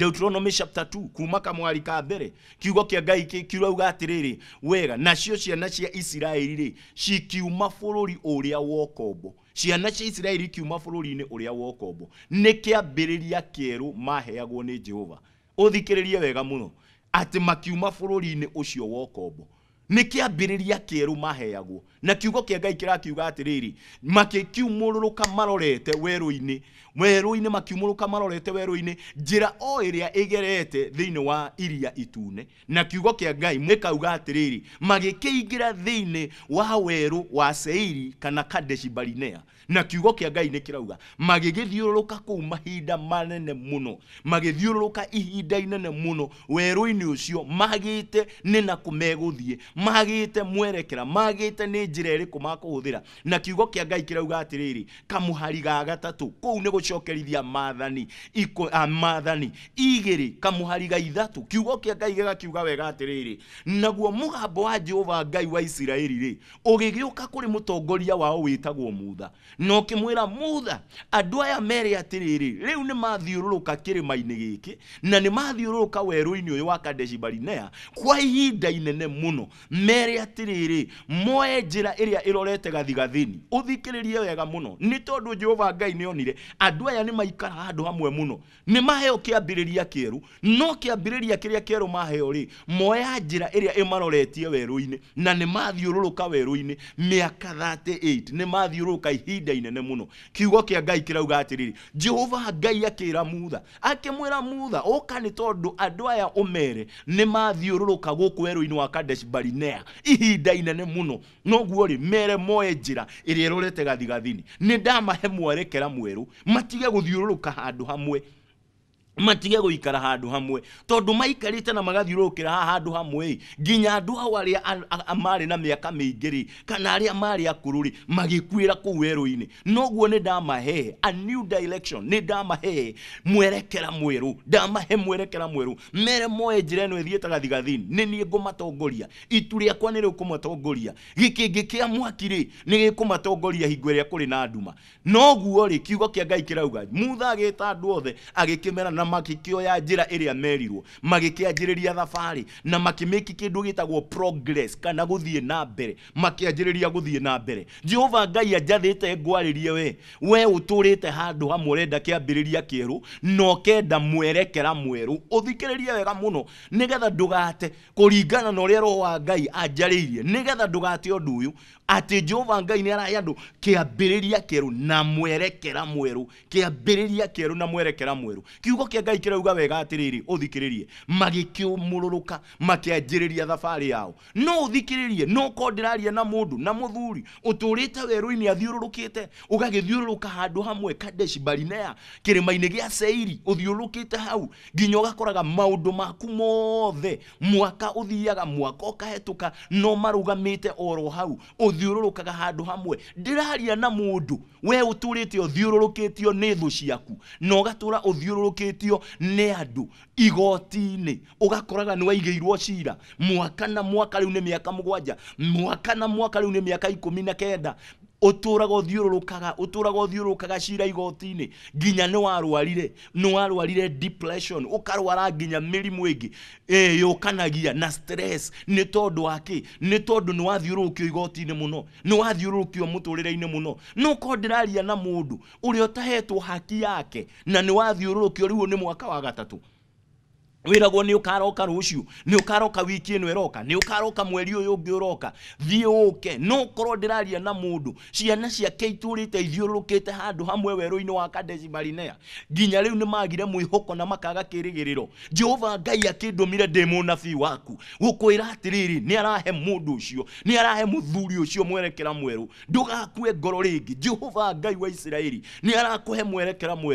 Deuteronomy chapter 2 kuma kamwari ka mbere kiugo kia ngai kiurauga atiriri wega nacio ciana cia Isiraeli ri cikiuma bururi uria wokombo ciana cia Isiraeli kiuma bururi-ini uria wokombo ni kiambiriria kieru maheagwo ni Jehova uthikiriria wega muno ati makiuma bururi-ini ucio wokombo nä kä ambä kä maheagwo na kiugo kä ngai kä rakiuga atä rä rä makikiumå ka marorete werå-inä werå-inä makiumå ka marorete werå-inä njä ra o ä rä a ä gerete thä inä wa iria itune na kiugo kä ngai nä kauga atä rä rä magä kä ingä ra thä inä wa werå wa seiri kana kadeshibarinea na kiugo kä ngai nä kä rauga magä gä thiå rå ka kå mahinda manene må no magä thiå rå rå ka ihinda inene må no werå-inä å cio magä te nä na kå megå thiä magite mwerekera magite ni njira iriku makuhuthira na kiugo kia ngai kirauga atiriri kamuhari ga gatatu kuu ni gucokerithia mathani iko a ah, mathani igiri kamuhari ga ithatu kiugo kia ngai kiuga wega atiriri naguo mugambo wa jehova ngai wa isiraeli ri ugigiuka kuri mutongoria wao witagwo mutha na kimwira mutha andu aya mere atiriri riu ni mathiururuka kirima-ini giki na ni mathiururuka weruini ini wa kadeshi barinea kwa ihinda inene muno mere atiriri moe njira iria irorete gathigathini uthikiririe wega muno ni tondu jehova ngai ni onire andu aya ni maikara handu hamwe muno ni maheo kiambiriria kieru no kiambiriria kiria kieru maheo ri moya njira iria imaroretie weruini na ni mathiururuka weruini miaka 38 ni mathiururuka ihinda inene muno kiugo kia ngai kirauga atiriri jehova ngai akira mutha akimwira mutha uka ni tondu andu aya umere ni mathiururuka guku weru wa kadesh bari galinea ihinda inene muno noguo rĩ mere moe njĩra ĩrĩa ĩrorete gathigathini nĩ ndamahe mwerekera mwerũ matige gũthiũrũrũka handũ hamwe matige guikara handu hamwe tondu maikarite na magathiurukira haha handu hamwe nginya andu hau aria mari na miaka miingiri kana aria mari akururi magikuira kuu weru-ini noguo ni ndamahe a new direction ni ndamahe mwerekera mweru ndamahe mwerekera mweru mere moe njira ino ithiite gathigathini ni nie ngumatongoria itu riakwa ni riukumatongoria gikingi kia mwaki ri ni gikumatongoria hingo iria kuri na nduma noguo ri kiugo kia ngai kirauga mutha agita andu othe agikimera na magikioya njira iria merirwo magikianjiriria thabari na makimiki kindu gitagwo progress kana guthie na mbere makianjiriria guthie na mbere jehova ngai anjathite ngwaririe we we uturite handu hamwe urenda kiambiriria kieru no kenda mwerekera mweru uthikiririe wega muno nigetha ndugate kuringana na uria roho wa ngai anjariirie nigetha ndugate undu uyu ati jehova ngai ni arahe andå kä ambä rä na mwerekera mwerå kä ambä rä ria kä na mwerekera mweru kiugo kia ngai kirauga wega atiriri uthikiririe magikiumururuka makianjiriria thabari yao no uthikiririe no ko ndiraria na mundu na muthuri uturite weru-ini athiururukite ugagithiururuka handu hamwe kadesh barinea kirima-ini gia seiri uthiururukite hau nginya ugakoraga maundu maku mothe mwaka uthiaga mwaka ukahituka no marugamite oro hau uthiururukaga handu hamwe ndiraria na mundu we uturite uthiururukitio ni thu ciaku na ugatura uthiururukite tio nä andå igoti-inä å gakoraga nä waigä cira mwaka na mwaka rä u nä mä aka må gwanja mwaka na mwaka rä u nä mä aka ikå mi na kenda uturaga uthiururukaga uturaga uthiururukaga cira igoti-ini nginya nä warwarire nä warwarire depression ukarwara nginya mirimu ingi kanagia na stress nä tondå wa kä nä tondå nä wathiururukio igoti-inä må no nä wathiururukio må tå rä re-inä må no no korwo ndä na må ndå å rä a å tahetwo haki yake na nä wathiururukio rä u nä mwaka wa gatatå wiragwo nä å karoka rå ciå nä å karoka wiki ä no ä roka nä å karoka mweri å yå ngä å roka thiä å ke no korwo ndä raria na må ndå ciana cia itå rä te ithiå rå rå kä te handå hamwe werå-inä wa kadecimarinea nginya rä u nä magire mwä na makaga kirigiriro rä ro jehova ngai akä ndå mire ndä må nabii waku gå kwä ra atä rä rä nä arahe må ndå å cio nä arahe må thuri å cio mwerekera mwerå ndå ngoro rä ngä jehova ngai wa isiraeli nä arakå he mwerekera mwerå